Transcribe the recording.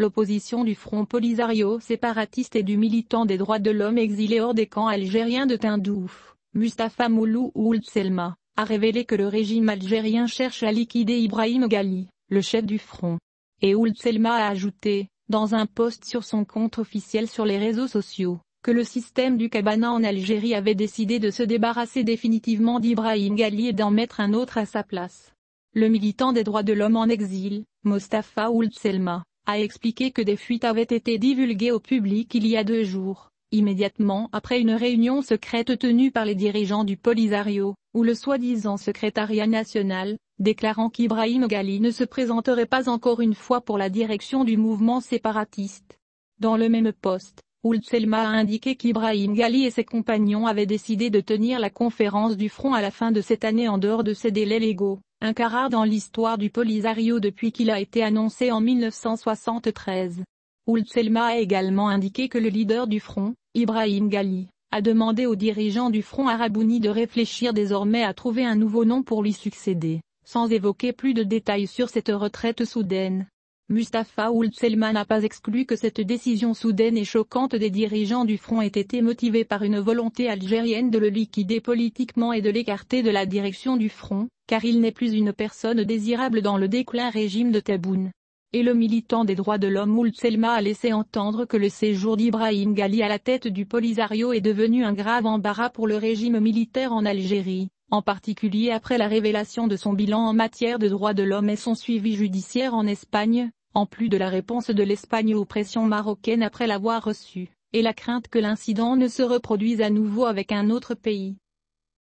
l'opposition du Front Polisario séparatiste et du militant des droits de l'homme exilé hors des camps algériens de Tindouf, Mustapha Moulou Ould Selma, a révélé que le régime algérien cherche à liquider Ibrahim Ghali, le chef du Front. Et Ould Selma a ajouté, dans un post sur son compte officiel sur les réseaux sociaux, que le système du cabana en Algérie avait décidé de se débarrasser définitivement d'Ibrahim Ghali et d'en mettre un autre à sa place. Le militant des droits de l'homme en exil, Mustapha Ould Selma, a expliqué que des fuites avaient été divulguées au public il y a deux jours, immédiatement après une réunion secrète tenue par les dirigeants du Polisario, ou le soi-disant secrétariat national, déclarant qu'Ibrahim Ghali ne se présenterait pas encore une fois pour la direction du mouvement séparatiste. Dans le même poste, Oulselma a indiqué qu'Ibrahim Gali et ses compagnons avaient décidé de tenir la conférence du front à la fin de cette année en dehors de ses délais légaux un carard dans l'histoire du Polisario depuis qu'il a été annoncé en 1973. Ould Selma a également indiqué que le leader du front, Ibrahim Ghali, a demandé aux dirigeants du front Arabouni de réfléchir désormais à trouver un nouveau nom pour lui succéder, sans évoquer plus de détails sur cette retraite soudaine. Mustafa Ould n'a pas exclu que cette décision soudaine et choquante des dirigeants du front ait été motivée par une volonté algérienne de le liquider politiquement et de l'écarter de la direction du front, car il n'est plus une personne désirable dans le déclin régime de Taboun. Et le militant des droits de l'homme Ould Selma a laissé entendre que le séjour d'Ibrahim Ghali à la tête du Polisario est devenu un grave embarras pour le régime militaire en Algérie, en particulier après la révélation de son bilan en matière de droits de l'homme et son suivi judiciaire en Espagne, en plus de la réponse de l'Espagne aux pressions marocaines après l'avoir reçue, et la crainte que l'incident ne se reproduise à nouveau avec un autre pays.